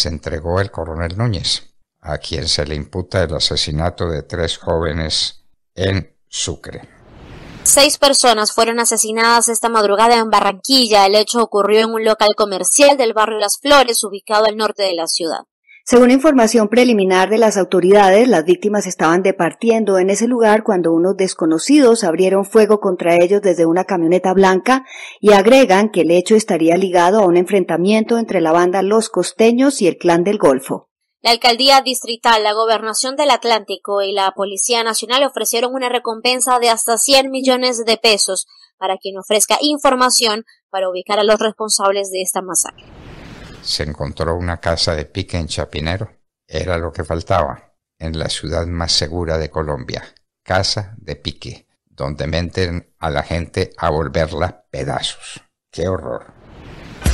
se entregó el coronel Núñez, a quien se le imputa el asesinato de tres jóvenes en Sucre. Seis personas fueron asesinadas esta madrugada en Barranquilla. El hecho ocurrió en un local comercial del barrio Las Flores, ubicado al norte de la ciudad. Según información preliminar de las autoridades, las víctimas estaban departiendo en ese lugar cuando unos desconocidos abrieron fuego contra ellos desde una camioneta blanca y agregan que el hecho estaría ligado a un enfrentamiento entre la banda Los Costeños y el Clan del Golfo. La alcaldía distrital, la gobernación del Atlántico y la Policía Nacional ofrecieron una recompensa de hasta 100 millones de pesos para quien ofrezca información para ubicar a los responsables de esta masacre se encontró una casa de pique en Chapinero. Era lo que faltaba, en la ciudad más segura de Colombia, casa de pique, donde meten a la gente a volverla pedazos. ¡Qué horror!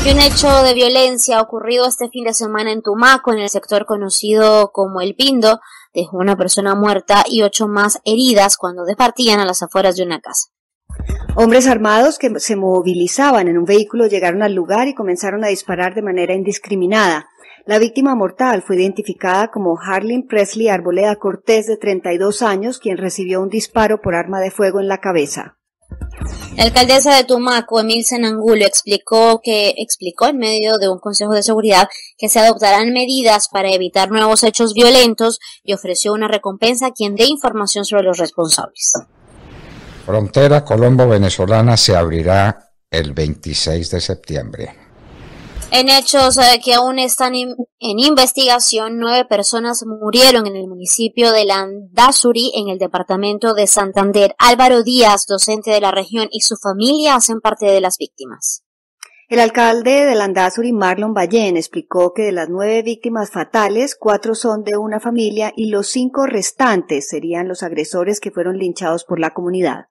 Y un hecho de violencia ocurrido este fin de semana en Tumaco, en el sector conocido como El Pindo, dejó una persona muerta y ocho más heridas cuando departían a las afueras de una casa. Hombres armados que se movilizaban en un vehículo llegaron al lugar y comenzaron a disparar de manera indiscriminada. La víctima mortal fue identificada como Harlin Presley Arboleda Cortés, de 32 años, quien recibió un disparo por arma de fuego en la cabeza. La alcaldesa de Tumaco, Emil Angulo, explicó que explicó en medio de un consejo de seguridad que se adoptarán medidas para evitar nuevos hechos violentos y ofreció una recompensa a quien dé información sobre los responsables frontera colombo-venezolana se abrirá el 26 de septiembre. En hechos eh, que aún están en investigación, nueve personas murieron en el municipio de Landazuri, en el departamento de Santander. Álvaro Díaz, docente de la región, y su familia hacen parte de las víctimas. El alcalde de Landazuri, Marlon Ballén, explicó que de las nueve víctimas fatales, cuatro son de una familia y los cinco restantes serían los agresores que fueron linchados por la comunidad.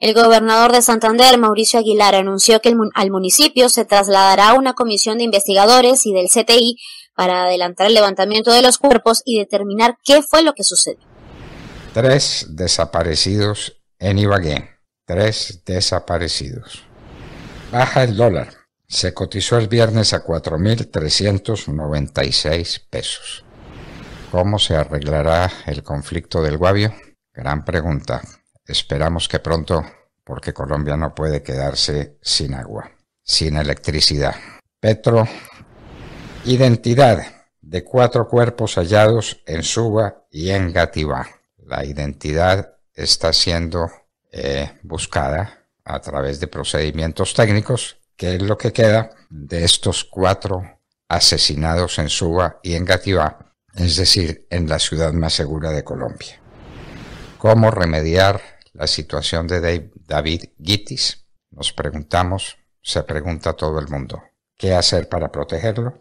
El gobernador de Santander, Mauricio Aguilar, anunció que al municipio se trasladará una comisión de investigadores y del CTI para adelantar el levantamiento de los cuerpos y determinar qué fue lo que sucedió. Tres desaparecidos en Ibagué. Tres desaparecidos. Baja el dólar. Se cotizó el viernes a 4.396 pesos. ¿Cómo se arreglará el conflicto del Guavio? Gran pregunta. Esperamos que pronto, porque Colombia no puede quedarse sin agua, sin electricidad. Petro, identidad de cuatro cuerpos hallados en Suba y en Gativá. La identidad está siendo eh, buscada a través de procedimientos técnicos, que es lo que queda de estos cuatro asesinados en Suba y en Gativá, es decir, en la ciudad más segura de Colombia. ¿Cómo remediar la situación de David Gitis, nos preguntamos, se pregunta todo el mundo, ¿qué hacer para protegerlo?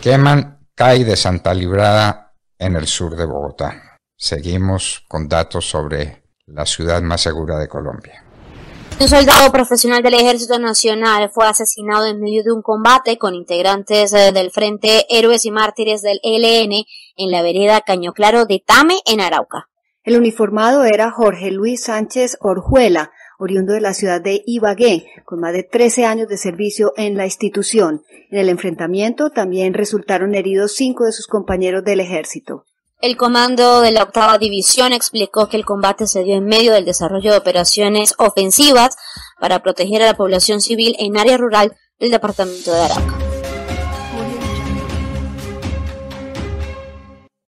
Queman cae de Santa Librada en el sur de Bogotá. Seguimos con datos sobre la ciudad más segura de Colombia. Un soldado profesional del Ejército Nacional fue asesinado en medio de un combate con integrantes eh, del Frente Héroes y Mártires del ELN en la vereda Caño Claro de Tame, en Arauca. El uniformado era Jorge Luis Sánchez Orjuela, oriundo de la ciudad de Ibagué, con más de 13 años de servicio en la institución. En el enfrentamiento también resultaron heridos cinco de sus compañeros del ejército. El comando de la octava división explicó que el combate se dio en medio del desarrollo de operaciones ofensivas para proteger a la población civil en área rural del departamento de Arauca.